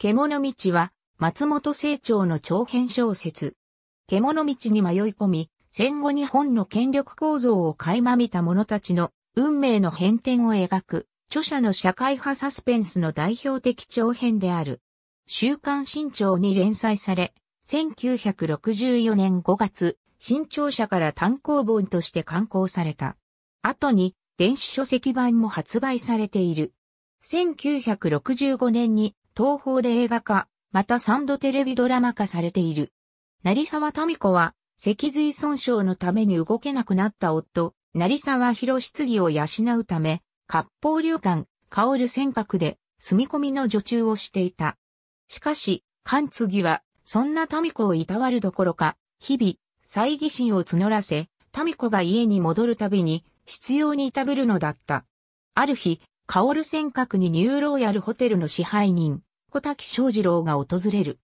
獣道は、松本清張の長編小説。獣道に迷い込み、戦後日本の権力構造を垣間見た者たちの運命の変転を描く、著者の社会派サスペンスの代表的長編である。週刊新潮に連載され、1964年5月、新潮社から単行本として刊行された。後に、電子書籍版も発売されている。1965年に東宝で映画化、またン度テレビドラマ化されている。成沢民子は、脊髄損傷のために動けなくなった夫、成沢博次を養うため、割烹旅館、香る尖閣で、住み込みの女中をしていた。しかし、勘次は、そんな民子をいたわるどころか、日々、猜疑心を募らせ、民子が家に戻るたびに、必要にいたぶるのだった。ある日、カオル尖閣にニューローヤルホテルの支配人、小滝正二郎が訪れる。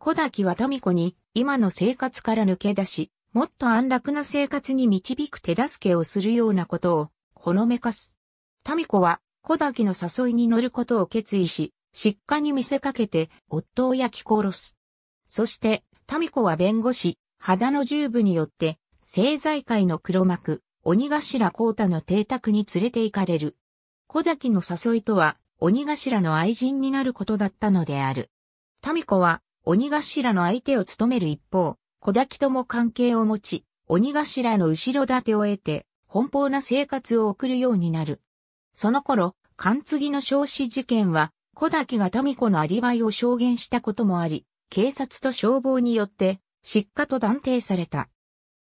小滝は民子に今の生活から抜け出し、もっと安楽な生活に導く手助けをするようなことをほのめかす。民子は小滝の誘いに乗ることを決意し、失火に見せかけて夫を焼き殺す。そして、民子は弁護士、肌の十部によって、政財界の黒幕、鬼頭幸太の邸宅に連れて行かれる。小滝の誘いとは、鬼頭の愛人になることだったのである。民子は鬼頭の相手を務める一方、小滝とも関係を持ち、鬼頭の後ろ盾を得て、奔放な生活を送るようになる。その頃、関継の少子事件は、小滝が民子のアリバイを証言したこともあり、警察と消防によって、失火と断定された。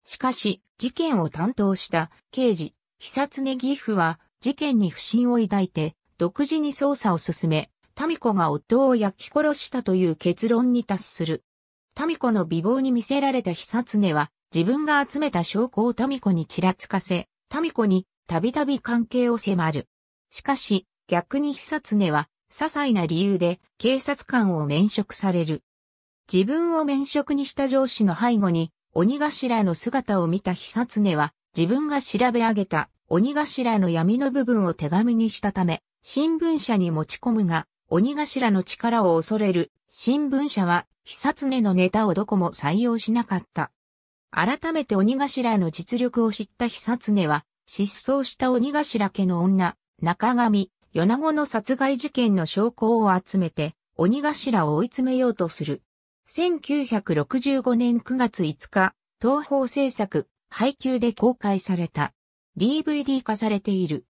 しかし、事件を担当した刑事、久常義父は、事件に不信を抱いて、独自に捜査を進め、民子が夫を焼き殺したという結論に達する。民子の美貌に見せられた久常は、自分が集めた証拠を民子にちらつかせ、民子にたびたび関係を迫る。しかし、逆に久常は、些細な理由で警察官を免職される。自分を免職にした上司の背後に、鬼頭の姿を見た久常は、自分が調べ上げた鬼頭の闇の部分を手紙にしたため、新聞社に持ち込むが、鬼頭の力を恐れる新聞社は久常のネタをどこも採用しなかった。改めて鬼頭の実力を知った久常は、失踪した鬼頭家の女、中上、米子の殺害事件の証拠を集めて、鬼頭を追い詰めようとする。1965年9月5日、東方制作、配給で公開された。DVD 化されている。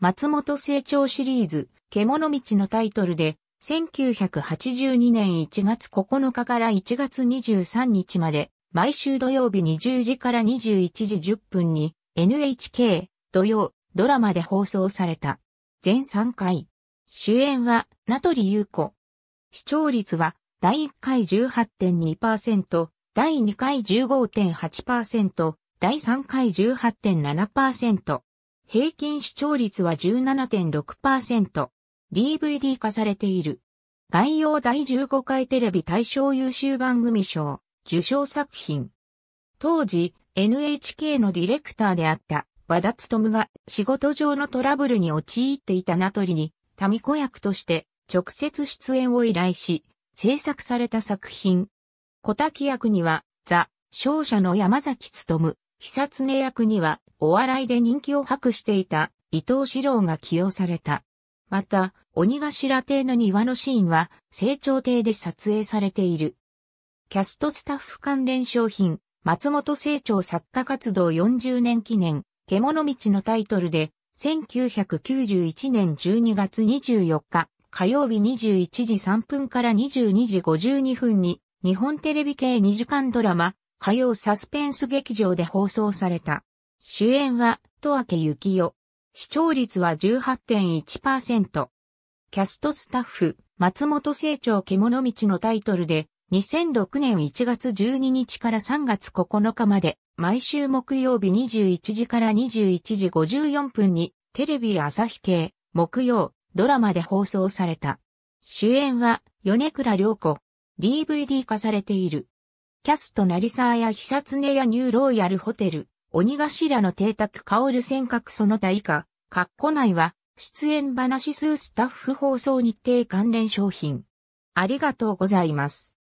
松本成長シリーズ、獣道のタイトルで、1982年1月9日から1月23日まで、毎週土曜日20時から21時10分に、NHK、土曜、ドラマで放送された。全3回。主演は、名取優子。視聴率は、第1回18.2%、第2回15.8%、第3回18.7%。平均視聴率は17.6%。DVD 化されている。概要第15回テレビ大賞優秀番組賞、受賞作品。当時、NHK のディレクターであった和田むが仕事上のトラブルに陥っていた名取に、民子役として直接出演を依頼し、制作された作品。小滝役には、ザ・勝者の山崎む、久常役にはお笑いで人気を博していた伊藤四郎が起用された。また、鬼頭邸の庭のシーンは、成長邸で撮影されている。キャストスタッフ関連商品、松本清張作家活動40年記念、獣道のタイトルで、1991年12月24日、火曜日21時3分から22時52分に、日本テレビ系2時間ドラマ、火曜サスペンス劇場で放送された。主演は、戸明幸代。視聴率は18.1%。キャストスタッフ、松本清張獣道のタイトルで、2006年1月12日から3月9日まで、毎週木曜日21時から21時54分に、テレビ朝日系、木曜、ドラマで放送された。主演は、米倉涼子。DVD 化されている。キャスト成沢や久常やニューロイヤルホテル、鬼頭の邸宅薫尖閣その他以下、括弧内は、出演話数スタッフ放送日程関連商品。ありがとうございます。